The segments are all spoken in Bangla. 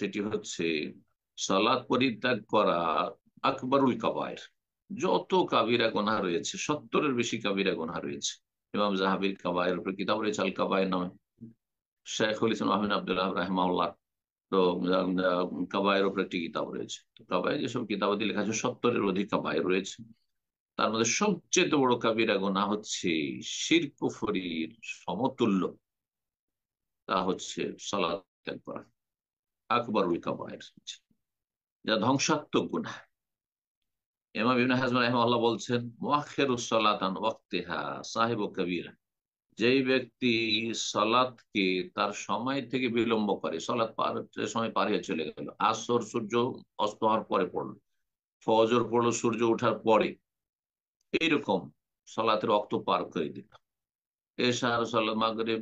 সেটি হচ্ছে সালাদ পরিত্যাগ করা আকবরুল কাবায়ের যত কাবিরা গোনা রয়েছে সত্তরের বেশি কাবিরা গোনা রয়েছে ইমাম জাহাবির কাবায়ের উপরে কিতাব রয়েছে আল কাবায়ের নামে শেখ হলিস মাহমিন আব্দুল্লাহ রাহমাউল্লাহ তো কাবায়ের উপরে একটি কিতাব রয়েছে কাবায় যেসব কিতাবাদি লেখা আছে সত্তরের অধিক কাবায় রয়েছে তার মধ্যে সবচেয়ে বড় কাবিরা গোনা হচ্ছে শির কুফরির সমতুল্য তা হচ্ছে সালাদ ত্যাগ করা আকবর কাবায়ের যা ধ্বংসাত্মক গুণা এমা ইবনে হাজম রাহিমাল্লাহ বলছেন মুআখিরুস সালাতান ওয়াক্তিহা সাহেব ও কবির যেই ব্যক্তি সলাৎকে তার সময় থেকে বিলম্ব করে সলাৎ পার সময় পার হয়ে চলে গেল আসর সূর্য অস্ত হওয়ার পরে পড়লো ফজর পড়লো সূর্য ওঠার পরে এইরকম সলাতের রক্ত পার করে দিল এসার সলাৎ মাগরে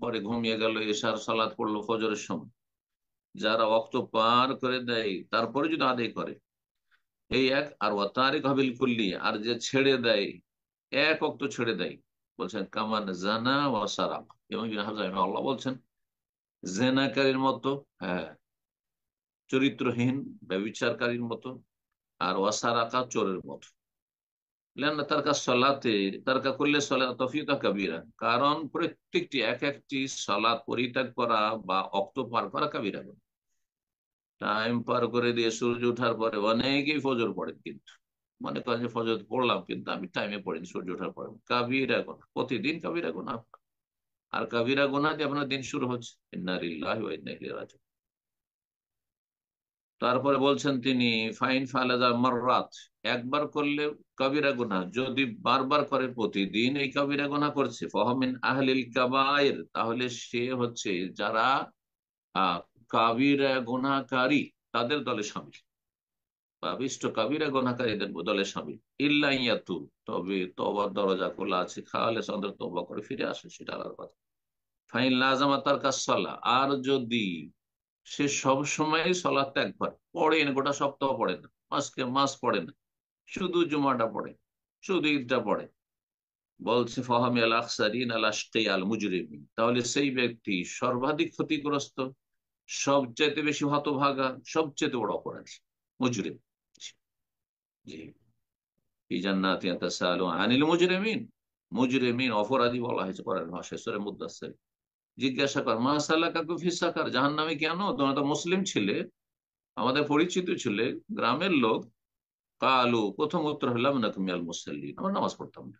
পরে ঘুমিয়ে গেল এসার সলাৎ পড়লো ফজরের সময় যারা অক্ত পার করে দেয় তারপরে যদি আদায় করে এই এক আর ওয়াতারিক হাবিল করলি আর যে ছেড়ে দেয় এক অক্ত ছেড়ে দেয় বলছেন কামান জানা ও সারাব এবং আল্লাহ বলছেন জেনাকারীর মতো হ্যাঁ চরিত্রহীন ব্যবিচারকারীর মতো আর ওয়াসারাকা চোরের মতো কারণ প্রত্যেকটি এক একটি সলাদ পরিত্যাগ করা বা অক্ত পার করা কাবিরা টাইম পার করে দিয়ে সূর্য ওঠার পরে অনেকেই ফজর পড়েন কিন্তু মনে করেন যে ফজর পড়লাম কিন্তু আমি টাইমে পড়িনি সূর্য ওঠার পরে কাবিরা গোনা প্রতিদিন কাবিরা গোনা আর কাবিরা গোনা দিয়ে আপনার দিন শুরু হচ্ছে তারপরে বলছেন তিনি ফাইন ফালেজা মাররাত একবার করলে কবিরা গুনা যদি বারবার করে প্রতিদিন এই কবিরা গুনা করছে ফহমিন আহলিল কাবায়ের তাহলে সে হচ্ছে যারা কাবিরা গুনাকারী তাদের দলে সামিল পাবিষ্ট কবিরা গুনাকারীদের দলে সামিল ইয়াতু তবে তবার দরজা খোলা আছে খাওয়ালে সন্দর তবা করে ফিরে আসে সেটা আলাদা কথা ফাইন লাজামা তার কাজ আর যদি সে সব সময় সলা ত্যাগ করে পড়ে না গোটা সপ্তাহ পড়ে না মাসকে মাস পড়ে না শুধু জুমাটা পড়ে শুধু ঈদটা পড়ে বলছে ফাহামি আল আকসারিন আল আশকে আল মুজরিমিন তাহলে সেই ব্যক্তি সর্বাধিক ক্ষতিগ্রস্ত সবচাইতে বেশি হতভাগা সবচেয়ে বড় অপরাধী মুজরিম জি কি জান্নাতি আনিল মুজরিমিন মুজরিমিন অপরাধী বলা হয়েছে করার ভাষায় সরে মুদাসের জিজ্ঞাসা কর মা সাল্লাহ কাকু ফিসাকার জাহান নামে কেন তোমরা তো মুসলিম ছিলে আমাদের পরিচিত ছিলে গ্রামের লোক কালু প্রথম উত্তর হলাম না তুমি আল মুসল্লিন আমরা নামাজ পড়তাম না